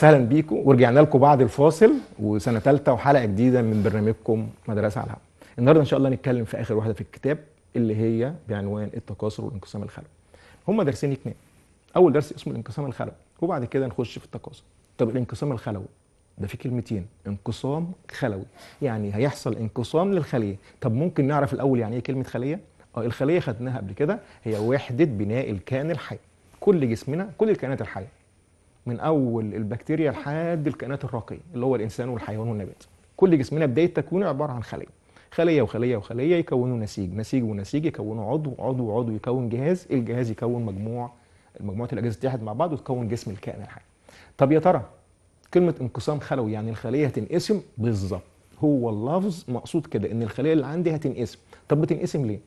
وسهلا بيكم ورجعنا لكم بعد الفاصل وسنه ثالثه وحلقه جديده من برنامجكم مدرسه على الهواء النهارده ان شاء الله نتكلم في اخر واحده في الكتاب اللي هي بعنوان التكاثر والانقسام الخلوي هما درسين اتنين اول درس اسمه الانقسام الخلوي وبعد كده نخش في التكاثر طب الانقسام الخلوي ده في كلمتين انقسام خلوي يعني هيحصل انقسام للخليه طب ممكن نعرف الاول يعني ايه كلمه خليه اه الخليه خدناها قبل كده هي وحده بناء الكائن الحي كل جسمنا كل الكائنات الحيه من اول البكتيريا لحد الكائنات الراقيه اللي هو الانسان والحيوان والنبات كل جسمنا بدايه تكوينه عباره عن خليه خليه وخليه وخليه يكونوا نسيج نسيج ونسيج يكونوا عضو عضو وعضو يكون جهاز الجهاز يكون مجموع مجموعه الاجهزه تتحد مع بعض وتكون جسم الكائن الحي طب يا ترى كلمه انقسام خلوي يعني الخليه هتنقسم بالظبط هو اللفظ مقصود كده ان الخليه اللي عندي هتنقسم طب بتنقسم ليه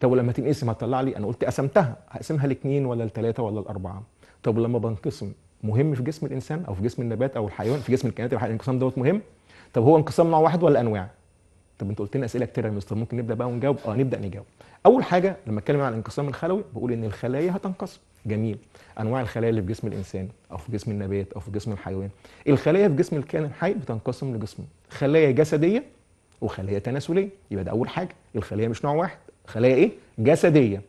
طب ولما تنقسم هتطلع لي انا قلت قسمتها هقسمها لاثنين ولا لثلاثه ولا لاربعه طب لما بنقسم مهم في جسم الانسان او في جسم النبات او الحيوان في جسم الكائنات الانقسام دوت مهم طب هو انقسام نوع واحد ولا انواع طب انت قلت لنا اسئله كتير يا مستر ممكن نبدا بقى ونجاوب اه نبدا نجاوب اول حاجه لما اتكلم عن الانقسام الخلوي بقول ان الخلايا هتنقسم جميل انواع الخلايا اللي في جسم الانسان او في جسم النبات او في جسم الحيوان الخلايا في جسم الكائن الحي بتنقسم لجسمين خلايا جسديه وخلايا تناسليه يبقى ده اول حاجه الخلايا مش نوع واحد خلايا ايه جسديه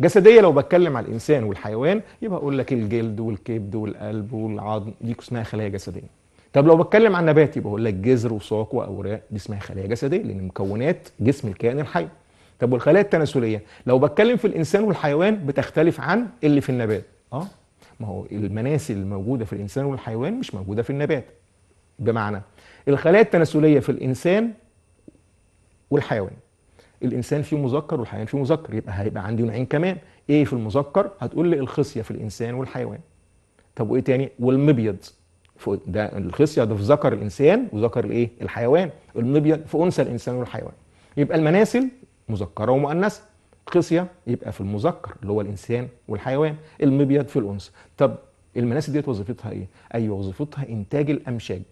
جسديه لو بتكلم على الانسان والحيوان يبقى اقول لك الجلد والكبد والقلب والعظم دي اسمها خلايا جسديه طب لو بتكلم عن نبات يبقى اقول لك جذر وساق واوراق دي اسمها خلايا جسديه لان مكونات جسم الكائن الحي طب والخلايا التناسليه لو بتكلم في الانسان والحيوان بتختلف عن اللي في النبات اه ما هو المناسل الموجوده في الانسان والحيوان مش موجوده في النبات بمعنى الخلايا التناسليه في الانسان والحيوان الانسان فيه مذكر والحيوان فيه مذكر يبقى هيبقى عندي نوعين كمان ايه في المذكر هتقول لي الخصيه في الانسان والحيوان طب وايه تاني والمبيض ده الخصيه ده في ذكر الانسان وذكر الايه الحيوان المبيض في انثى الانسان والحيوان يبقى المناسل مذكره ومؤنثه خصيه يبقى في المذكر اللي هو الانسان والحيوان المبيض في الانثى طب المناسل ديت وظيفتها ايه ايوه وظيفتها انتاج الامشاج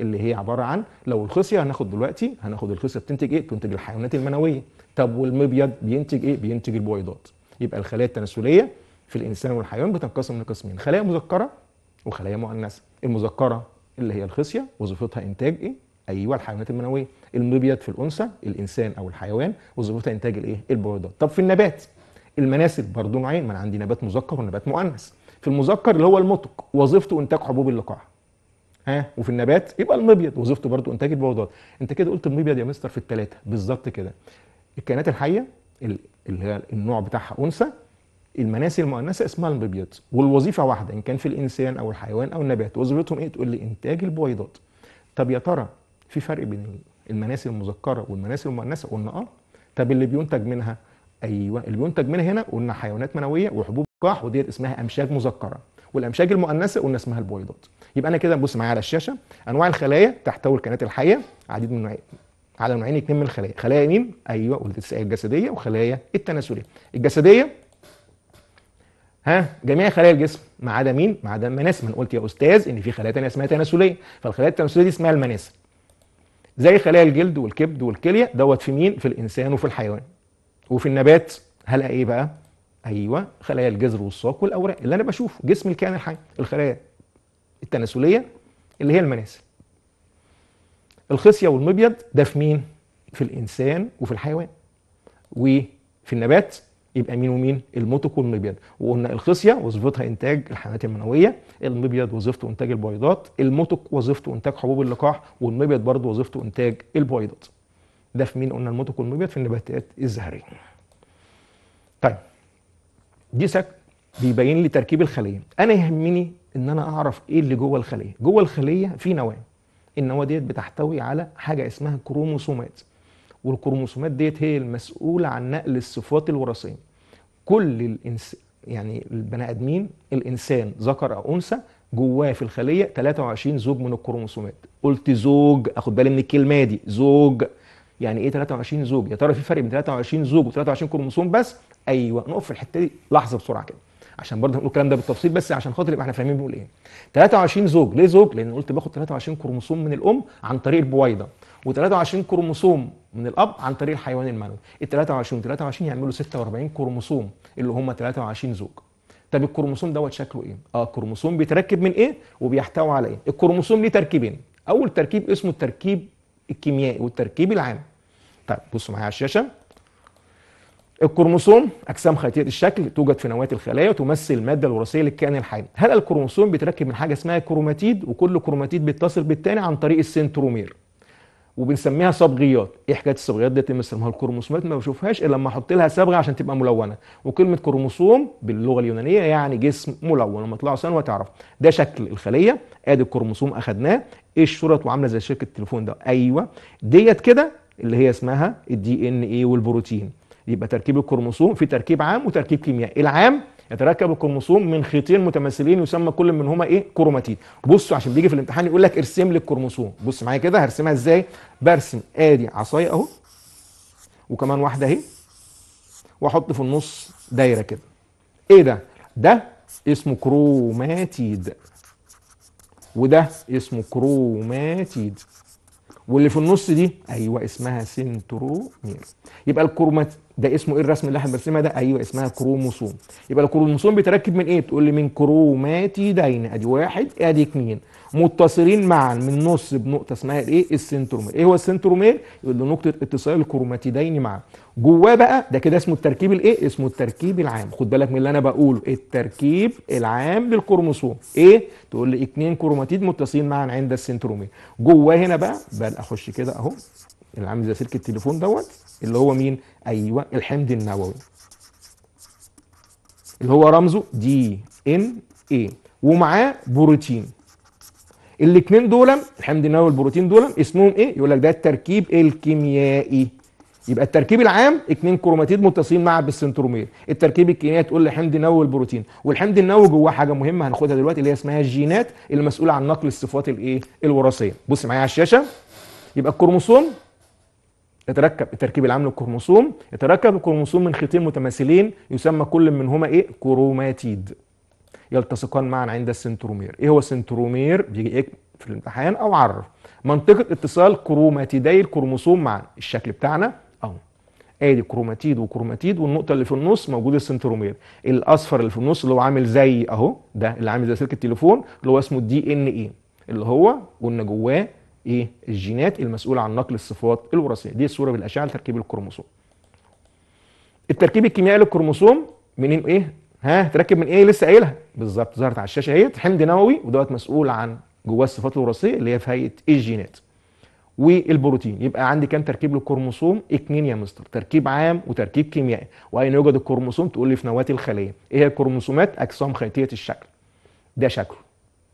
اللي هي عباره عن لو الخصيه هناخد دلوقتي هناخد الخصيه بتنتج ايه؟ بتنتج الحيوانات المنويه طب والمبيض بينتج ايه؟ بينتج البويضات يبقى الخلايا التناسليه في الانسان والحيوان بتنقسم لقسمين خلايا مذكره وخلايا مؤنثه المذكره اللي هي الخصيه وظيفتها انتاج ايه؟ ايوه الحيوانات المنويه المبيض في الانثى الانسان او الحيوان وظيفتها انتاج الايه؟ البويضات طب في النبات المناسل برضه نوعين ما انا عندي نبات مذكر ونبات مؤنث في المذكر اللي هو المطق وظيفته انتاج حبوب اللقاح ها آه. وفي النبات يبقى المبيض وظيفته برضو انتاج البويضات انت كده قلت المبيض يا مستر في الثلاثه بالظبط كده الكائنات الحيه اللي هي النوع بتاعها انثى المناسي المؤنثه اسمها المبيض والوظيفه واحده ان كان في الانسان او الحيوان او النبات وظيفتهم ايه تقول لي انتاج البويضات طب يا ترى في فرق بين المناسي المذكره والمناسي المؤنثه قلنا اه طب اللي بينتج منها ايوه اللي بينتج منها هنا قلنا حيوانات منويه وحبوب قاح وديت اسمها امشاج مذكره والامشاج المؤنثه قلنا اسمها البويضات يبقى انا كده بص معايا على الشاشه انواع الخلايا تحتوي الكائنات الحيه عديد من على نوعين اثنين من الخلايا خلايا مين ايوه قلت الجسديه وخلايا التناسليه الجسديه ها جميع خلايا الجسم ما عدا مين؟ ما عدا المناسل، ما انا قلت يا استاذ ان في خلايا ثانيه اسمها تناسليه، فالخلايا التناسليه دي اسمها المناسل. زي خلايا الجلد والكبد والكليه دوت في مين؟ في الانسان وفي الحيوان. وفي النبات هلقى ايه بقى؟ ايوه خلايا الجذر والساق والاوراق اللي انا بشوفه جسم الكائن الحي الخلايا التناسليه اللي هي المناسل الخصيه والمبيض ده في مين في الانسان وفي الحيوان وفي النبات يبقى مين ومين الموتوك والمبيض وقلنا الخصيه وظيفتها انتاج الحيوانات المنويه المبيض وظيفته انتاج البويضات الموتوك وظيفته انتاج حبوب اللقاح والمبيض برضه وظيفته انتاج البويضات ده في مين قلنا الموتوك والمبيض في النباتات الزهريه طيب دي سك بيبين لي تركيب الخليه انا يهمني ان انا اعرف ايه اللي جوه الخليه جوه الخليه في نواه النواه ديت بتحتوي على حاجه اسمها كروموسومات والكروموسومات ديت هي المسؤوله عن نقل الصفات الوراثيه كل الانس يعني البني ادمين الانسان ذكر او انثى جواه في الخليه 23 زوج من الكروموسومات قلت زوج اخد بالي من الكلمه دي زوج يعني ايه 23 زوج يا ترى في فرق بين 23 زوج و 23 كروموسوم بس ايوه نقف في الحته دي لحظه بسرعه كده عشان برضه هنقول الكلام ده بالتفصيل بس عشان خاطر يبقى احنا فاهمين بنقول ايه 23 زوج ليه زوج لان قلت باخد 23 كروموسوم من الام عن طريق البويضه و23 كروموسوم من الاب عن طريق الحيوان المنوي ال 23 23 يعملوا 46 كروموسوم اللي هم 23 زوج طب الكروموسوم دوت شكله ايه اه الكروموسوم بيتركب من ايه وبيحتوي على ايه الكروموسوم ليه تركيبين اول تركيب اسمه التركيب الكيميائي والتركيب العام طيب بصوا معايا على الشاشه الكروموسوم اجسام خيطيه الشكل توجد في نواه الخلايا وتمثل الماده الوراثيه للكائن الحي هذا الكروموسوم بيتركب من حاجه اسمها كروماتيد وكل كروماتيد بيتصل بالتاني عن طريق السنترومير وبنسميها صبغيات ايه حكايه الصبغيات دي بنسميها الكروموسومات ما بشوفهاش الا لما احط لها صبغه عشان تبقى ملونه وكلمه كروموسوم باللغه اليونانيه يعني جسم ملون لما تطلعوا ثانوي تعرف ده شكل الخليه ادي الكروموسوم اخدناه ايه الشرط وعامله زي شركه التليفون ده ايوه ديت كده اللي هي اسمها الدي ان ايه والبروتين يبقى تركيب الكروموسوم في تركيب عام وتركيب كيميائي العام يتركب الكروموسوم من خيطين متماثلين يسمى كل منهما ايه كروماتين بصوا عشان بيجي في الامتحان يقول لك ارسم لي الكروموسوم بص معايا كده هرسمها ازاي برسم ادي عصايه اهو وكمان واحده اهي واحط في النص دايره كده ايه ده ده اسمه كروماتيد وده اسمه كروماتيد واللي في النص دي ايوه اسمها سنترومير يبقى الكروماتيد ده اسمه ايه الرسم اللي احنا بنرسمها ده ايوه اسمها كروموسوم يبقى الكروموسوم بيتركب من ايه تقول لي من كروماتيدين ادي واحد إيه، ادي اثنين متصلين معا من نص بنقطه اسمها الايه السنترومير ايه هو السنترومير يقول لي نقطه اتصال الكروماتيدين معا جواه بقى ده كده اسمه التركيب الايه اسمه التركيب العام خد بالك من اللي انا بقوله التركيب العام للكروموسوم ايه تقول لي اثنين كروماتيد متصلين معا عند السنترومير جواه هنا بقى بقى اخش كده اهو اللي عامل زي سلك التليفون دوت اللي هو مين؟ ايوه الحمض النووي اللي هو رمزه دي ان اي ومعاه بروتين الاثنين دول الحمض النووي والبروتين دول اسمهم ايه؟ يقول لك ده التركيب الكيميائي يبقى التركيب العام اثنين كروماتيد متصلين مع بالسنترومير التركيب الكيميائي تقول لي حمض نووي والبروتين والحمض النووي جواه حاجه مهمه هناخدها دلوقتي اللي هي اسمها الجينات المسؤوله عن نقل الصفات الايه الوراثيه بص معايا على الشاشه يبقى الكروموسوم يتركب التركيب العام للكروموسوم يتركب الكروموسوم من خيطين متماثلين يسمى كل منهما ايه كروماتيد يلتصقان معا عند السنترومير ايه هو السنترومير بيجي ايه في الامتحان او عرف منطقه اتصال كروماتيدي الكروموسوم معا الشكل بتاعنا اهو ادي كروماتيد وكروماتيد والنقطه اللي في النص موجود السنترومير الاصفر اللي في النص اللي هو عامل زي اهو ده اللي عامل زي سلك التليفون اللي هو اسمه الدي ان ايه اللي هو قلنا جواه ايه الجينات المسؤوله عن نقل الصفات الوراثيه دي الصوره بالاشعه لتركيب الكروموسوم التركيب الكيميائي للكروموسوم منين ايه ها تركب من ايه لسه قايلها بالظبط ظهرت على الشاشه اهي حمض نووي ودوت مسؤول عن جواه الصفات الوراثيه اللي هي في هيئه الجينات والبروتين يبقى عندي كام تركيب للكروموسوم اثنين يا مستر تركيب عام وتركيب كيميائي واين يوجد الكروموسوم تقول لي في نواه الخليه ايه هي الكروموسومات اجسام خيطيه الشكل ده شكله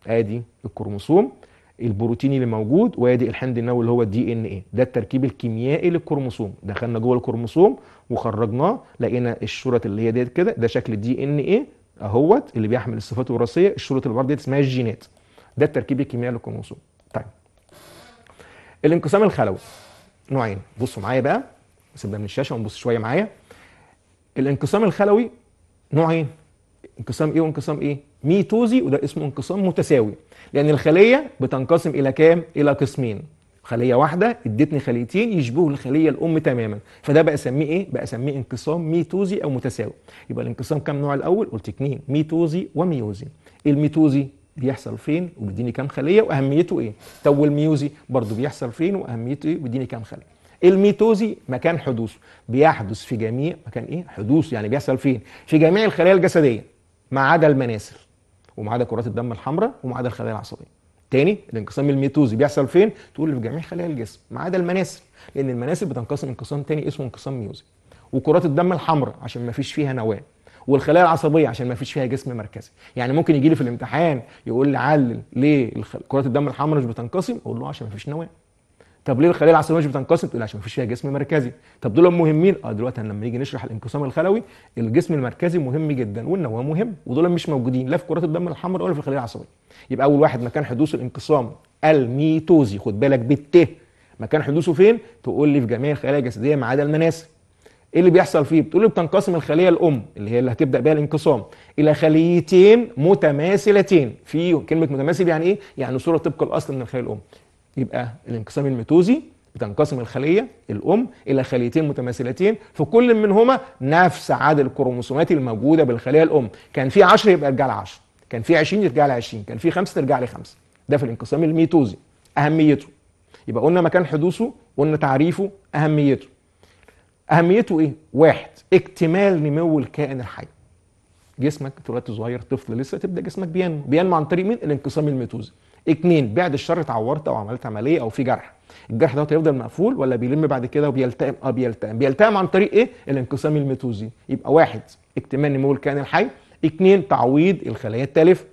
ادي الكروموسوم البروتين اللي موجود وادي الحمض النووي اللي هو الدي ان ايه ده التركيب الكيميائي للكروموسوم دخلنا جوه الكروموسوم وخرجناه لقينا الشرط اللي هي ديت كده ده شكل الدي ان ايه اهوت اللي بيحمل الصفات الوراثيه الشرط اللي برضه اسمها الجينات ده التركيب الكيميائي للكروموسوم طيب الانقسام الخلوي نوعين بصوا معايا بقى سيبنا من الشاشه ونبص شويه معايا الانقسام الخلوي نوعين انقسام ايه وانقسام ايه ميتوزي وده اسمه انقسام متساوي لان الخليه بتنقسم الى كام الى قسمين خليه واحده ادتني خليتين يشبهوا الخليه الام تماما فده بقى اسميه ايه بقى اسميه انقسام ميتوزي او متساوي يبقى الانقسام كام نوع الاول قلت اتنين ميتوزي وميوزي الميتوزي بيحصل فين وبيديني كام خليه واهميته ايه طب والميوزي برضه بيحصل فين واهميته ايه وبيديني كام خليه الميتوزي مكان حدوثه بيحدث في جميع مكان ايه حدوث يعني بيحصل فين في جميع الخلايا الجسديه ما عدا المناسل وما عدا كرات الدم الحمراء وما عدا الخلايا العصبيه تاني الانقسام الميتوزي بيحصل فين تقول في جميع خلايا الجسم ما عدا المناسل لان المناسل بتنقسم انقسام تاني اسمه انقسام ميوزي وكرات الدم الحمراء عشان ما فيش فيها نواه والخلايا العصبيه عشان ما فيش فيها جسم مركزي يعني ممكن يجي لي في الامتحان يقول لي علل ليه كرات الدم الحمراء مش بتنقسم اقول له عشان ما فيش نواه طب ليه الخلايا العصبيه مش بتنقسم؟ تقول عشان مفيش فيها جسم مركزي، طب دول مهمين؟ اه دلوقتي لما نيجي نشرح الانقسام الخلوي الجسم المركزي مهم جدا والنواه مهم ودول مش موجودين لا في كرات الدم الحمراء ولا في الخليه العصبيه. يبقى اول واحد مكان حدوث الانقسام الميتوزي خد بالك بالت مكان حدوثه فين؟ تقول لي في جميع الخلايا الجسديه ما عدا المناسب. ايه اللي بيحصل فيه؟ بتقول لي بتنقسم الخليه الام اللي هي اللي هتبدا بها الانقسام الى خليتين متماثلتين، في كلمه متماثل يعني ايه؟ يعني صوره طبق الاصل من الخليه الام، يبقى الانقسام الميتوزي بتنقسم الخليه الام الى خليتين متماثلتين في كل منهما نفس عدد الكروموسومات الموجوده بالخليه الام كان في 10 يبقى يرجع ل 10 كان في 20 يرجع ل 20 كان في 5 ترجع ل 5 ده في الانقسام الميتوزي اهميته يبقى قلنا مكان حدوثه قلنا تعريفه اهميته اهميته ايه واحد اكتمال نمو الكائن الحي جسمك دلوقتي صغير طفل لسه تبدا جسمك بينمو بينمو عن طريق مين الانقسام الميتوزي اتنين بعد الشر اتعورت او عملت عمليه او في جرح الجرح دوت هيفضل مقفول ولا بيلم بعد كده وبيلتئم اه بيلتئم بيلتئم عن طريق ايه الانقسام الميتوزي يبقى واحد اكتمال نمو الكائن الحي اتنين تعويض الخلايا التالفه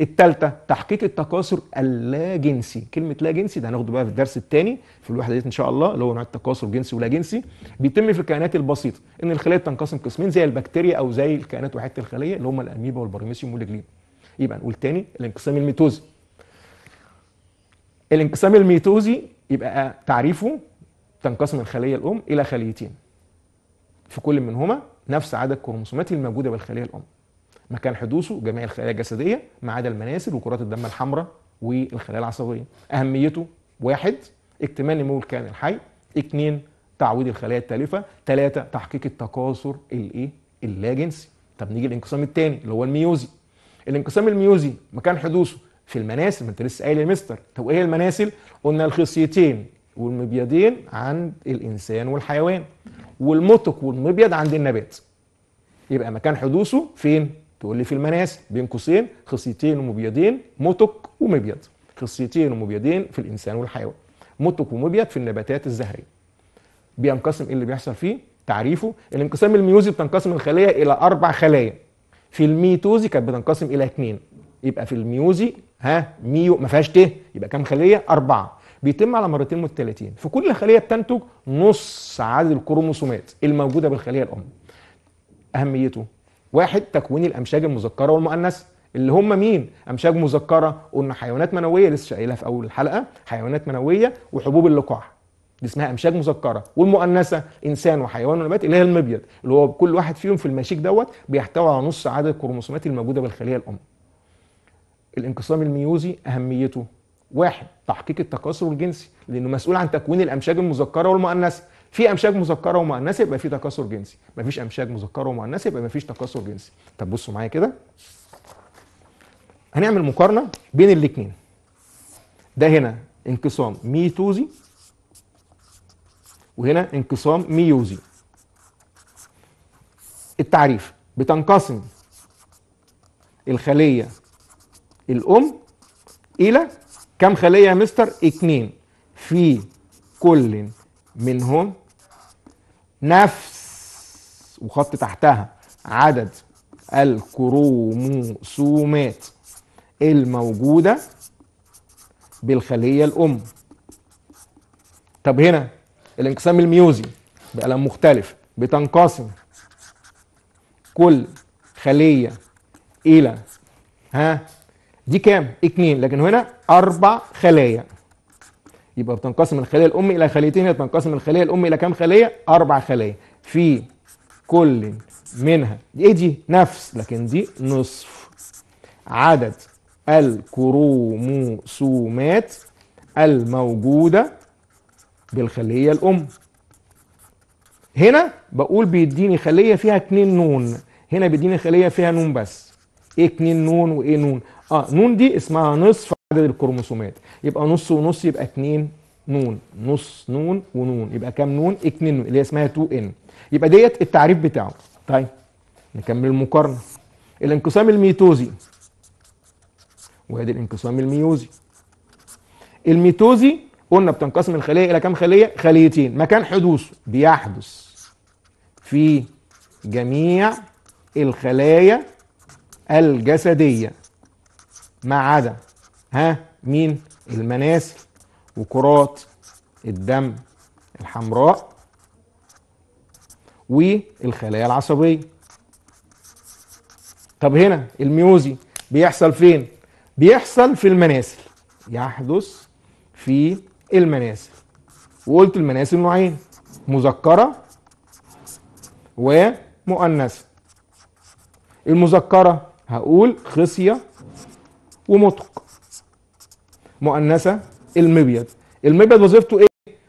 التالتة تحقيق التكاثر اللا جنسي، كلمه لا جنسي ده هناخده بقى في الدرس الثاني في الوحده دي ان شاء الله اللي هو نوع التكاثر جنسي ولا جنسي بيتم في الكائنات البسيطه ان الخلية بتنقسم قسمين زي البكتيريا او زي الكائنات وحيده الخليه اللي هم الاميبا والبرميسيوم والجليد يبقى نقول تاني الانقسام الميتوزي الانقسام الميتوزي يبقى تعريفه تنقسم الخليه الام الى خليتين في كل منهما نفس عدد الكروموسومات الموجوده بالخليه الام مكان حدوثه جميع الخلايا الجسديه ما عدا المناسل وكرات الدم الحمراء والخلايا العصبيه اهميته واحد اكتمال نمو الكائن الحي اثنين تعويض الخلايا التالفه ثلاثه تحقيق التكاثر الايه اللاجنسي طب نيجي الانقسام الثاني اللي هو الميوزي الانقسام الميوزي مكان حدوثه في المناسل ما انت لسه قايل يا مستر طب ايه المناسل قلنا الخصيتين والمبيضين عند الانسان والحيوان والمطق والمبيض عند النبات يبقى مكان حدوثه فين تقول لي في المناسل بين قوسين خصيتين ومبيضين مطق ومبيض خصيتين ومبيضين في الانسان والحيوان مطق ومبيض في النباتات الزهريه بينقسم ايه اللي بيحصل فيه تعريفه الانقسام الميوزي بتنقسم الخليه الى اربع خلايا في الميتوزي كانت بتنقسم الى اثنين يبقى في الميوزي ها ميو ما فيهاش ت يبقى كام خليه اربعه بيتم على مرتين متلاتين كل خليه بتنتج نص عدد الكروموسومات الموجوده بالخليه الام اهميته واحد تكوين الامشاج المذكره والمؤنثه اللي هم مين امشاج مذكره قلنا حيوانات منويه لسه قايلها في اول الحلقه حيوانات منويه وحبوب اللقاح دي اسمها امشاج مذكره والمؤنثه انسان وحيوان ونبات اللي هي المبيض اللي هو كل واحد فيهم في المشيك دوت بيحتوي على نص عدد الكروموسومات الموجوده بالخليه الام الانقسام الميوزي اهميته واحد تحقيق التكاثر الجنسي لانه مسؤول عن تكوين الامشاج المذكره والمؤنثه في امشاج مذكره ومؤنثه يبقى في تكاثر جنسي مفيش امشاج مذكره ومؤنثه يبقى مفيش تكاثر جنسي طب بصوا معايا كده هنعمل مقارنه بين الاثنين ده هنا انقسام ميتوزي وهنا انقسام ميوزي التعريف بتنقسم الخليه الام الى كم خليه يا مستر اتنين في كل منهم نفس وخط تحتها عدد الكروموسومات الموجوده بالخليه الام طب هنا الانقسام الميوزي بقلم مختلف بتنقسم كل خليه الى ها دي كام؟ اتنين لكن هنا اربع خلايا يبقى بتنقسم الخليه الام الى خليتين هي بتنقسم الخليه الام الى كام خليه؟ اربع خلايا في كل منها دي ايه دي؟ نفس لكن دي نصف عدد الكروموسومات الموجوده بالخليه الام هنا بقول بيديني خليه فيها اتنين نون هنا بيديني خليه فيها نون بس ايه 2 نون وايه نون اه نون دي اسمها نصف عدد الكروموسومات يبقى نص ونص يبقى 2 نون نص نون ونون يبقى كام نون 2 نون اللي هي اسمها 2 ان يبقى ديت التعريف بتاعه طيب نكمل المقارنه الانقسام الميتوزي وادي الانقسام الميوزي الميتوزي قلنا بتنقسم الخليه الى كام خليه خليتين مكان حدوثه بيحدث في جميع الخلايا الجسدية ما عدا ها مين المناسل وكرات الدم الحمراء والخلايا العصبية طب هنا الميوزي بيحصل فين بيحصل في المناسل يحدث في المناسل وقلت المناسل نوعين مذكرة ومؤنثة المذكرة هقول خصية ومطق مؤنثة المبيض المبيض وظيفته ايه؟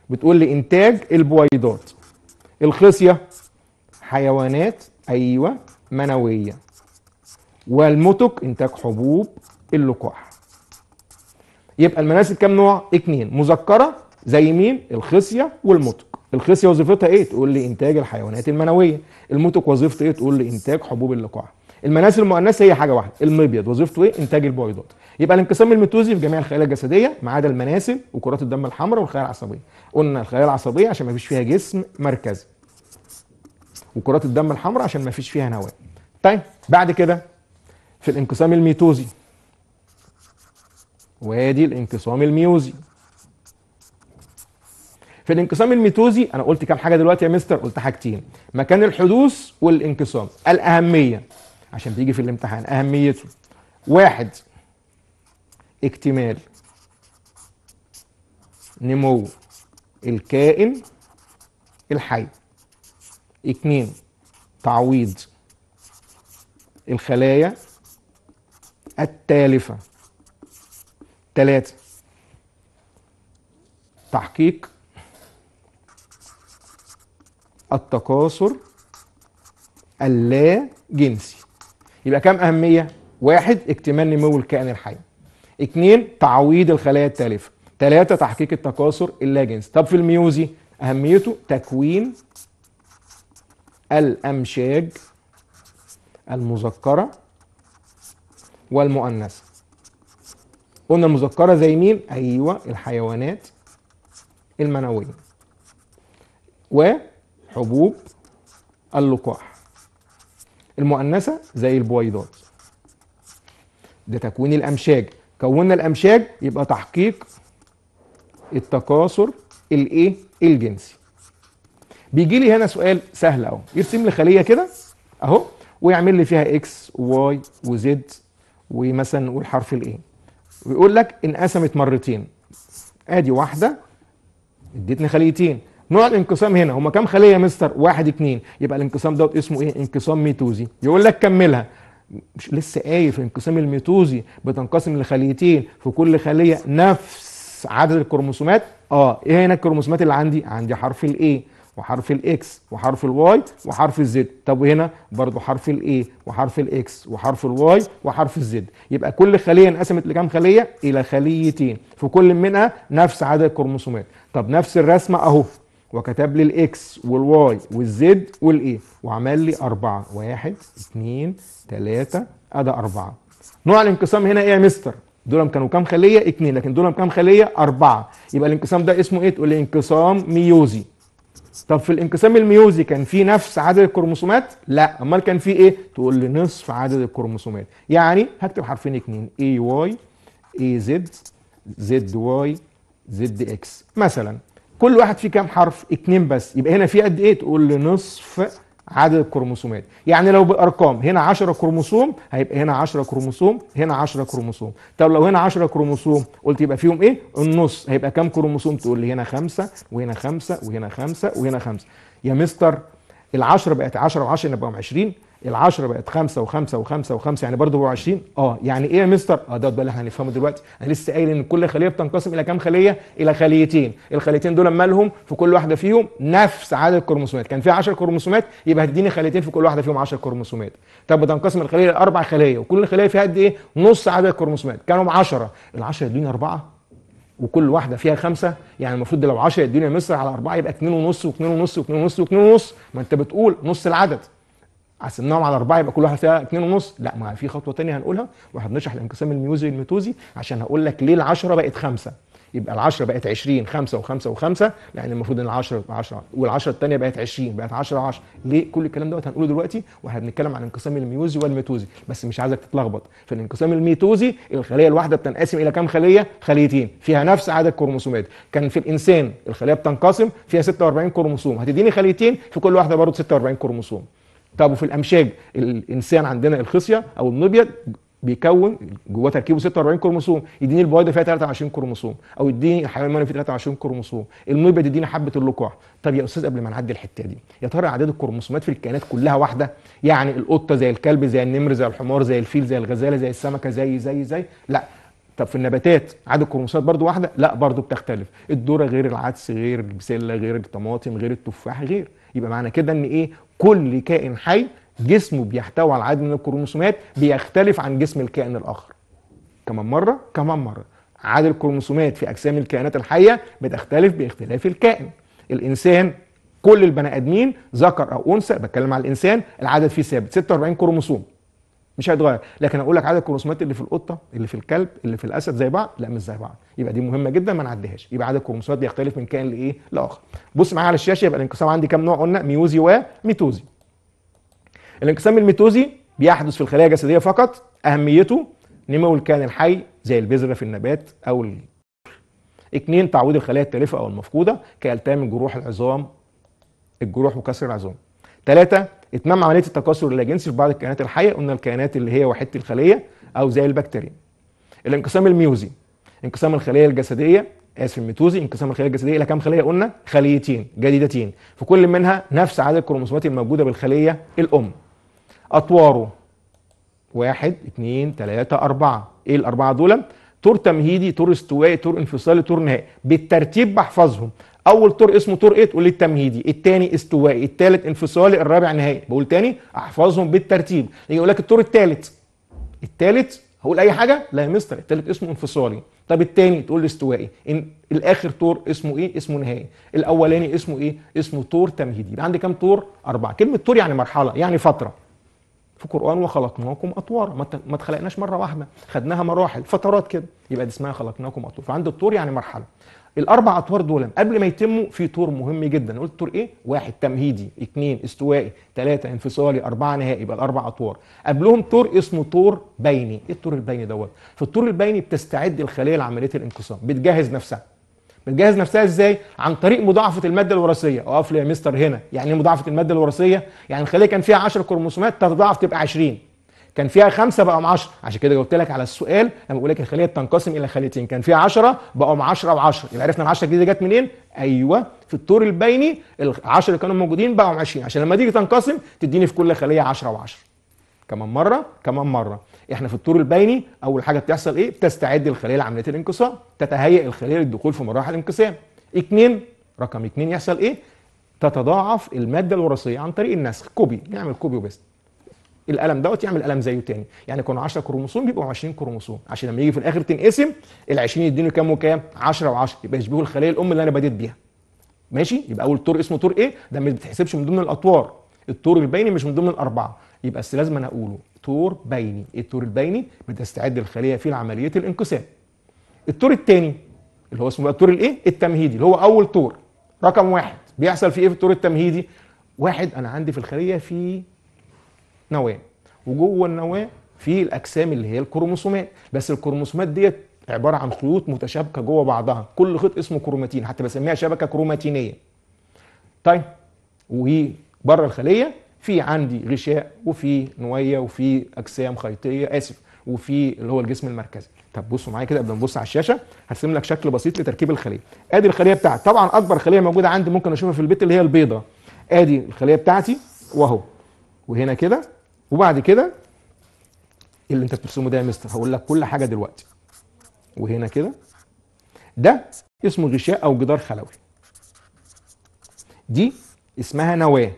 بتقول لي انتاج البويضات الخصية حيوانات ايوه منوية والمتك انتاج حبوب اللقاح يبقى المناسب كام نوع؟ اتنين مذكرة زي مين؟ الخصية والمتك الخصية وظيفتها ايه؟ تقول لي انتاج الحيوانات المنوية المتك وظيفته ايه؟ تقول لي انتاج حبوب اللقاح المناسل المؤنثه هي حاجه واحده المبيض وظيفته ايه انتاج البويضات يبقى الانقسام الميتوزي في جميع الخلايا الجسديه ما عدا المناسل وكرات الدم الحمراء والخلايا العصبيه قلنا الخلايا العصبيه عشان ما فيش فيها جسم مركزي وكرات الدم الحمراء عشان ما فيش فيها نواه طيب بعد كده في الانقسام الميتوزي وادي الانقسام الميوزي في الانقسام الميتوزي انا قلت كام حاجه دلوقتي يا مستر قلت حاجتين مكان الحدوث والانقسام الاهميه عشان بيجي في الامتحان اهميته واحد اكتمال نمو الكائن الحي اتنين تعويض الخلايا التالفة تلاتة تحقيق التكاثر اللا جنسي يبقى كام اهميه واحد اكتمال نمو الكائن الحي اثنين تعويض الخلايا التالفه ثلاثة تحقيق التكاثر اللاجنس طب في الميوزي أهميته تكوين الأمشاج المذكرة والمؤنثة قلنا المذكرة زي مين؟ أيوة الحيوانات المنوية وحبوب اللقاح المؤنثة زي البويضات ده تكوين الأمشاج كونا الأمشاج يبقى تحقيق التكاثر الايه الجنسي بيجي لي هنا سؤال سهل اهو يرسم لي خليه كده اهو ويعمل لي فيها اكس وواي وزد ومثلا نقول حرف الايه ويقول لك انقسمت مرتين ادي واحده اديتني خليتين نوع الانقسام هنا هما كام خليه يا مستر واحد اثنين يبقى الانقسام دوت اسمه ايه انقسام ميتوزي يقول لك كملها مش لسه قايل في انقسام الميتوزي بتنقسم لخليتين في كل خليه نفس عدد الكروموسومات اه ايه هنا الكروموسومات اللي عندي عندي حرف الاي وحرف الاكس وحرف الواي وحرف الزد طب وهنا برضو حرف الاي وحرف الاكس وحرف الواي وحرف الزد يبقى كل خليه انقسمت لكام خليه الى خليتين في كل منها نفس عدد الكروموسومات طب نفس الرسمه اهو وكتب لي الاكس والواي والزد والاي e. وعمل لي أربعة واحد اثنين ثلاثه ادي أربعة نوع الانقسام هنا إيه يا مستر؟ دول كانوا كام خلية؟ اثنين لكن دول كام خلية؟ أربعة يبقى الانقسام ده اسمه إيه؟ تقول لي انقسام ميوزي طب في الانقسام الميوزي كان في نفس عدد الكروموسومات؟ لا، امال كان في ايه؟ تقول لي نصف عدد الكروموسومات، يعني هكتب حرفين اثنين اي واي اي زد زد واي زد اكس مثلا كل واحد فيه كام حرف اتنين بس يبقى هنا في قد ايه تقول نصف عدد الكروموسومات يعني لو بارقام هنا 10 كروموسوم هيبقى هنا 10 كروموسوم هنا 10 كروموسوم طب لو هنا 10 كروموسوم قلت يبقى فيهم ايه النص هيبقى كام كروموسوم تقول لي هنا خمسة وهنا خمسة وهنا خمسة وهنا خمسة، يا مستر ال 10 بقت 10 و10 يبقى 20 ال10 بقت 5 و5 و5 و5 يعني برضه هو 20 اه يعني ايه يا مستر اه ده بقى اللي احنا هنفهمه دلوقتي انا لسه قايل ان كل خليه بتنقسم الى كام خليه الى خليتين الخليتين دول مالهم في كل واحده فيهم نفس عدد الكروموسومات كان في 10 كروموسومات يبقى هتديني خليتين في كل واحده فيهم 10 كروموسومات طب بتنقسم الخليه لاربع خلايا وكل خليه فيها قد ايه نص عدد الكروموسومات كانوا 10 ال10 يديني 4 وكل واحده فيها خمسه يعني المفروض لو 10 يا مستر على 4 يبقى 2 ونص و2 ونص و2 ونص و2 ونص ما انت بتقول نص العدد قسمناهم على اربعه يبقى كل واحده فيها اثنين ونص لا ما في خطوه ثانيه هنقولها وهنشرح الانقسام الميوزي الميتوزي عشان هقول لك ليه العشره 10 بقت خمسه يبقى ال10 بقت 20 5 و5 و5 لان المفروض ان ال10 10 وال10 الثانيه بقت 20 بقت 10 10 ليه كل الكلام دوت هنقوله دلوقتي واحنا بنتكلم عن انقسام الميوزي والميتوزي بس مش عايزك تتلخبط في الانقسام الميتوزي الخليه الواحده بتنقسم الى كام خليه خليتين فيها نفس عدد الكروموسومات كان في الانسان الخليه بتنقسم فيها 46 كروموسوم هتديني خليتين في كل واحده برضه 46 كروموسوم طب وفي الامشاج الانسان عندنا الخصيه او النبيض بيكون جواه تركيبه 46 كروموسوم يديني البويضه فيها 23 كروموسوم او يديني الحيوان المنوي فيه 23 كروموسوم المبيض يديني حبه اللقاح طب يا استاذ قبل ما نعدي الحته دي يا ترى عدد الكروموسومات في الكائنات كلها واحده يعني القطه زي الكلب زي النمر زي الحمار زي الفيل زي الغزاله زي السمكه زي زي زي لا طب في النباتات عدد الكروموسومات برضو واحده لا برضو بتختلف الذره غير العدس غير البسله غير الطماطم غير التفاح غير يبقى معنى كده ان ايه كل كائن حي جسمه بيحتوي على عدد من الكروموسومات بيختلف عن جسم الكائن الاخر كمان مره كمان مره عدد الكروموسومات في اجسام الكائنات الحيه بتختلف باختلاف الكائن الانسان كل البني ادمين ذكر او انثى بتكلم على الانسان العدد فيه ثابت 46 كروموسوم مش هيتغير لكن اقول لك عدد الكروموسومات اللي في القطه اللي في الكلب اللي في الاسد زي بعض لا مش زي بعض يبقى دي مهمه جدا ما نعديهاش يبقى عدد الكروموسومات بيختلف من كائن لايه لاخر بص معايا على الشاشه يبقى الانقسام عندي كام نوع قلنا ميوزي وميتوزي الانقسام الميتوزي بيحدث في الخلايا الجسديه فقط اهميته نمو الكائن الحي زي البذره في النبات او ال... اثنين تعويض الخلايا التالفه او المفقوده كالتام جروح العظام الجروح وكسر العظام ثلاثه اتمام عمليه التكاثر اللاجنسي في بعض الكائنات الحيه قلنا الكائنات اللي هي وحيده الخليه او زي البكتيريا الانقسام الميوزي انقسام الخليه الجسديه اسف الميتوزي انقسام الخليه الجسديه الى كام خليه قلنا خليتين جديدتين في كل منها نفس عدد الكروموسومات الموجوده بالخليه الام اطواره واحد اثنين ثلاثة أربعة إيه الأربعة دول؟ تور تمهيدي تور استوائي تور انفصالي تور نهائي بالترتيب بحفظهم اول طور اسمه طور ايه تقول لي التمهيدي الثاني استوائي الثالث انفصالي الرابع نهائي بقول تاني احفظهم بالترتيب يجي يقول لك الطور الثالث الثالث هقول اي حاجه لا يا مستر الثالث اسمه انفصالي طب الثاني تقول لي استوائي إن الاخر طور اسمه ايه اسمه نهائي الاولاني اسمه ايه اسمه طور تمهيدي يبقى عندي كام طور اربعه كلمه طور يعني مرحله يعني فتره في القران وخلقناكم اطوارا ما اتخلقناش مره واحده خدناها مراحل فترات كده يبقى دي اسمها خلقناكم اطوار فعند الطور يعني مرحله الاربع اطوار دول قبل ما يتموا في طور مهم جدا قلت طور ايه واحد تمهيدي اثنين استوائي ثلاثة انفصالي أربعة نهائي يبقى الأربع أطوار قبلهم طور اسمه طور بيني إيه الطور البيني دوت في الطور البيني بتستعد الخلية لعملية الانقسام بتجهز نفسها بتجهز نفسها ازاي عن طريق مضاعفه الماده الوراثيه اقف لي يا مستر هنا يعني ايه مضاعفه الماده الوراثيه يعني الخليه كان فيها 10 كروموسومات تتضاعف تبقى 20 كان فيها خمسه بقوا 10 عشان كده جاوبت لك على السؤال لما بقول لك الخليه تنقسم الى خليتين كان فيها 10 بقوا 10 و10 يبقى عرفنا ال 10 الجديده جت منين؟ ايوه في الطور البيني ال 10 اللي كانوا موجودين بقوا 20 عشان لما تيجي تنقسم تديني في كل خليه 10 و10 كمان مره كمان مره احنا في الطور البيني اول حاجه بتحصل ايه؟ بتستعد الخليه لعمليه الانقسام تتهيأ الخليه للدخول في مراحل الانقسام اثنين رقم اثنين يحصل ايه؟ تتضاعف الماده الوراثيه عن طريق النسخ كوبي نعمل كوبي وبيست الالم دوت يعمل الم زيه تاني يعني كانوا 10 كروموسوم بيبقوا 20 كروموسوم عشان لما يجي في الاخر تنقسم ال 20 يديني كام وكام 10 و10 يبقى يشبهوا الخليه الام اللي انا بديت بيها ماشي يبقى اول طور اسمه طور ايه ده ما بتحسبش من ضمن الاطوار الطور البيني مش من ضمن الاربعه يبقى بس لازم انا اقوله طور بيني الطور البيني بتستعد الخليه في عمليه الانقسام الطور الثاني اللي هو اسمه بقى الطور الايه التمهيدي اللي هو اول طور رقم واحد بيحصل فيه ايه في الطور التمهيدي واحد انا عندي في الخليه في نواه وجوه النواه في الاجسام اللي هي الكروموسومات بس الكروموسومات ديت عباره عن خيوط متشابكه جوه بعضها كل خيط اسمه كروماتين حتى بسميها شبكه كروماتينيه طيب وبره الخليه في عندي غشاء وفي نويه وفي اجسام خيطيه اسف وفي اللي هو الجسم المركزي طب بصوا معايا كده قبل ما نبص على الشاشه هرسم لك شكل بسيط لتركيب الخليه ادي الخليه بتاعتي طبعا اكبر خليه موجوده عندي ممكن اشوفها في البيت اللي هي البيضه ادي الخليه بتاعتي واهو وهنا كده وبعد كده اللي انت بترسمه ده يا مستر هقول لك كل حاجه دلوقتي وهنا كده ده اسمه غشاء او جدار خلوي دي اسمها نواه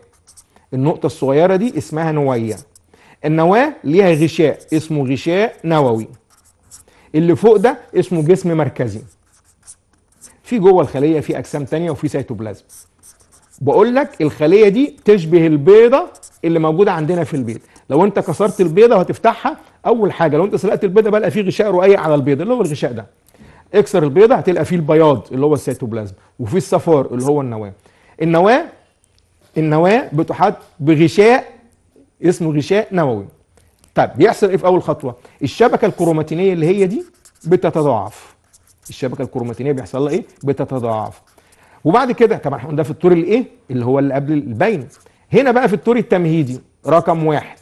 النقطه الصغيره دي اسمها نويه النواه ليها غشاء اسمه غشاء نووي اللي فوق ده اسمه جسم مركزي في جوه الخليه في اجسام تانية وفي سيتوبلازم بقول لك الخليه دي تشبه البيضه اللي موجوده عندنا في البيت لو انت كسرت البيضه وهتفتحها اول حاجه لو انت سلقت البيضه بقى في غشاء رقيق على البيضه اللي هو الغشاء ده اكسر البيضه هتلقى فيه البياض اللي هو السيتوبلازم وفي الصفار اللي هو النواه النواه النواه بتحاط بغشاء اسمه غشاء نووي طيب بيحصل ايه في اول خطوه الشبكه الكروماتينيه اللي هي دي بتتضاعف الشبكه الكروماتينيه بيحصل لها ايه بتتضاعف وبعد كده طبعا ده في الطور الايه اللي هو اللي قبل البين هنا بقى في الطور التمهيدي رقم واحد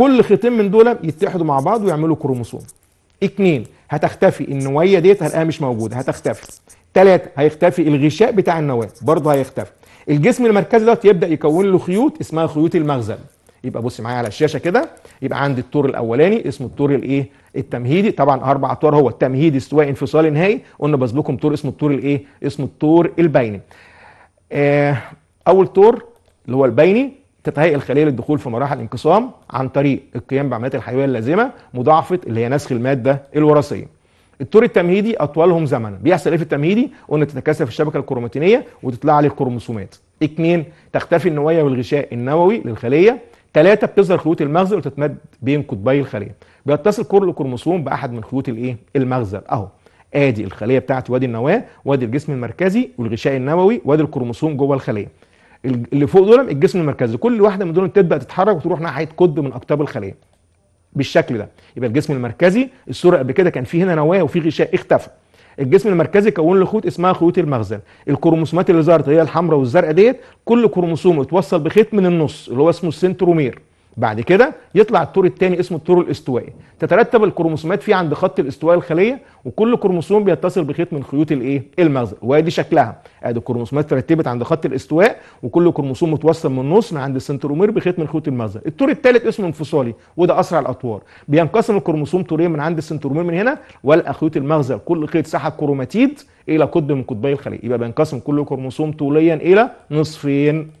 كل خيطين من دول يتحدوا مع بعض ويعملوا كروموسوم اثنين هتختفي النويه ديت هنلاقيها مش موجوده هتختفي ثلاثة هيختفي الغشاء بتاع النواة برضه هيختفي الجسم المركزي دوت يبدا يكون له خيوط اسمها خيوط المخزن يبقى بص معايا على الشاشه كده يبقى عندي الطور الاولاني اسمه الطور الايه التمهيدي طبعا اربع اطوار هو التمهيدي استوائي انفصالي نهائي قلنا لكم طور اسمه الطور الايه اسمه الطور البيني آه، اول طور اللي هو البيني تتهيئ الخليه للدخول في مراحل انقسام عن طريق القيام بعمليات الحيويه اللازمه مضاعفه اللي هي نسخ الماده الوراثيه. الطور التمهيدي اطولهم زمنا، بيحصل ايه في التمهيدي؟ قلنا تتكاثف الشبكه الكروماتينيه وتطلع لي الكروموسومات. اثنين تختفي النوايا والغشاء النووي للخليه. ثلاثه بتظهر خيوط المغزل وتتمد بين قطبي الخليه. بيتصل كل كروموسوم باحد من خيوط الايه؟ المغزل اهو. ادي الخليه بتاعت وادي النواه، وادي الجسم المركزي والغشاء النووي، وادي الكروموسوم جوه الخليه. اللي فوق دول الجسم المركزي كل واحده من دول بتبدا تتحرك وتروح ناحيه قطب من اقطاب الخليه بالشكل ده يبقى الجسم المركزي الصوره قبل كده كان في هنا نواه وفي غشاء اختفى الجسم المركزي كون له خيوط اسمها خيوط المخزن الكروموسومات اللي ظهرت هي الحمراء والزرقاء ديت كل كروموسوم اتوصل بخيط من النص اللي هو اسمه السنترومير بعد كده يطلع الطور الثاني اسمه الطور الاستوائي تترتب الكروموسومات فيه عند خط الاستواء الخليه وكل كروموسوم بيتصل بخيط من خيوط الايه المغزل وادي شكلها ادي الكروموسومات ترتبت عند خط الاستواء وكل كروموسوم متوصل من النص من عند السنترومير بخيط من خيوط المغزل الطور الثالث اسمه انفصالي وده اسرع الاطوار بينقسم الكروموسوم طورين من عند السنترومير من هنا والقى خيوط المغزل كل خيط سحب كروماتيد الى قطب من قطبي الخليه يبقى بينقسم كل كروموسوم طوليا الى نصفين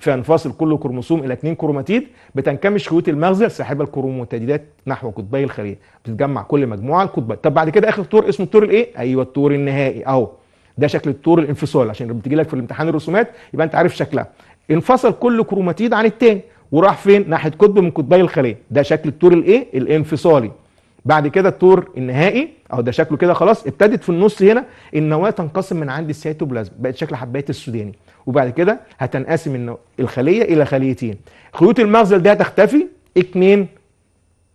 فينفصل كل كروموسوم الى اثنين كروماتيد بتنكمش خيوط المغزى الساحبه الكروموتيدات نحو قطبي الخلية بتتجمع كل مجموعه القطبي طب بعد كده اخر طور اسمه الطور الايه ايوه الطور النهائي اهو ده شكل الطور الانفصال عشان لما تيجي لك في الامتحان الرسومات يبقى انت عارف شكلها انفصل كل كروماتيد عن الثاني وراح فين ناحيه قطب من قطبي الخلية ده شكل الطور الايه الانفصالي بعد كده الطور النهائي اهو ده شكله كده خلاص ابتدت في النص هنا النواه تنقسم من عند السيتوبلازم بقت شكل حبايه السوداني وبعد كده هتنقسم النو... الخليه الى خليتين خيوط المغزل دي هتختفي اثنين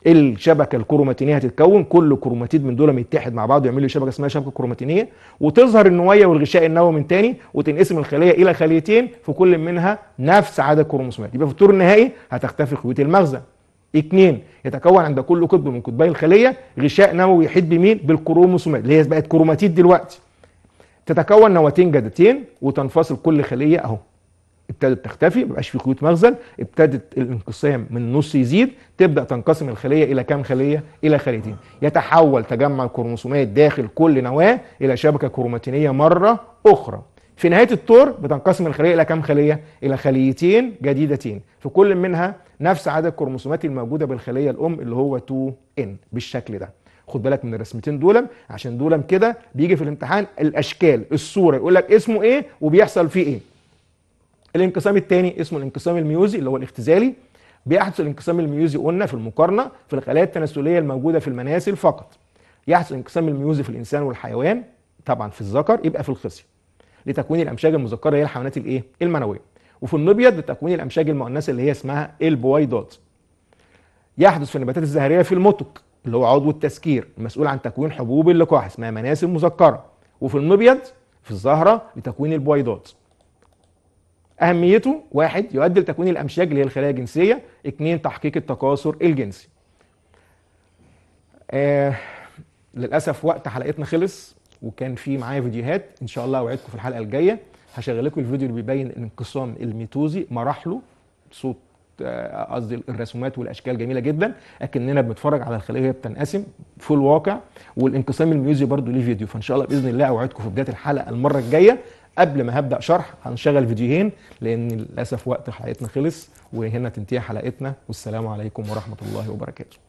الشبكه الكروماتينيه هتتكون كل كروماتيد من دول يتحد مع بعض ويعمل شبكه اسمها شبكه كروماتينيه وتظهر النويه والغشاء النووي من تاني وتنقسم الخليه الى خليتين في كل منها نفس عدد كروموسومات يبقى في الطور النهائي هتختفي خيوط المغزل اثنين يتكون عند كل قطب من قطبي الخليه غشاء نووي يحيط بمين بالكروموسومات اللي هي بقت كروماتيد دلوقتي تتكون نواتين جدتين وتنفصل كل خليه اهو ابتدت تختفي مبقاش في خيوط مغزل ابتدت الانقسام من النص يزيد تبدا تنقسم الخليه الى كام خليه الى خليتين يتحول تجمع الكروموسومات داخل كل نواه الى شبكه كروماتينيه مره اخرى في نهايه الطور بتنقسم الخليه الى كم خليه؟ الى خليتين جديدتين في كل منها نفس عدد الكروموسومات الموجوده بالخليه الام اللي هو 2n بالشكل ده. خد بالك من الرسمتين دول عشان دول كده بيجي في الامتحان الاشكال الصوره يقول لك اسمه ايه وبيحصل فيه ايه. الانقسام الثاني اسمه الانقسام الميوزي اللي هو الاختزالي بيحدث الانقسام الميوزي قلنا في المقارنه في الخلايا التناسليه الموجوده في المناسل فقط. يحدث الانقسام الميوزي في الانسان والحيوان طبعا في الذكر يبقى في الخصيه. لتكوين الامشاج المذكره اللي هي الحيوانات الايه المنويه وفي النبيض لتكوين الامشاج المؤنثه اللي هي اسمها البويضات يحدث في النباتات الزهريه في المتك اللي هو عضو التسكير المسؤول عن تكوين حبوب اللقاح اسمها مناسب مذكره وفي النبيض في الزهره لتكوين البويضات اهميته واحد يؤدي لتكوين الامشاج اللي هي الخلايا الجنسيه اثنين تحقيق التكاثر الجنسي آه للاسف وقت حلقتنا خلص وكان في معايا فيديوهات ان شاء الله اوعدكم في الحلقه الجايه هشغل لكم الفيديو اللي بيبين الانقسام الميتوزي مراحله صوت آه، قصدي الرسومات والاشكال جميله جدا اكننا بنتفرج على الخليه وهي بتنقسم في الواقع والانقسام الميوزي برضو ليه فيديو فان شاء الله باذن الله اوعدكم في بدايه الحلقه المره الجايه قبل ما هبدا شرح هنشغل فيديوهين لان للاسف وقت حلقتنا خلص وهنا تنتهي حلقتنا والسلام عليكم ورحمه الله وبركاته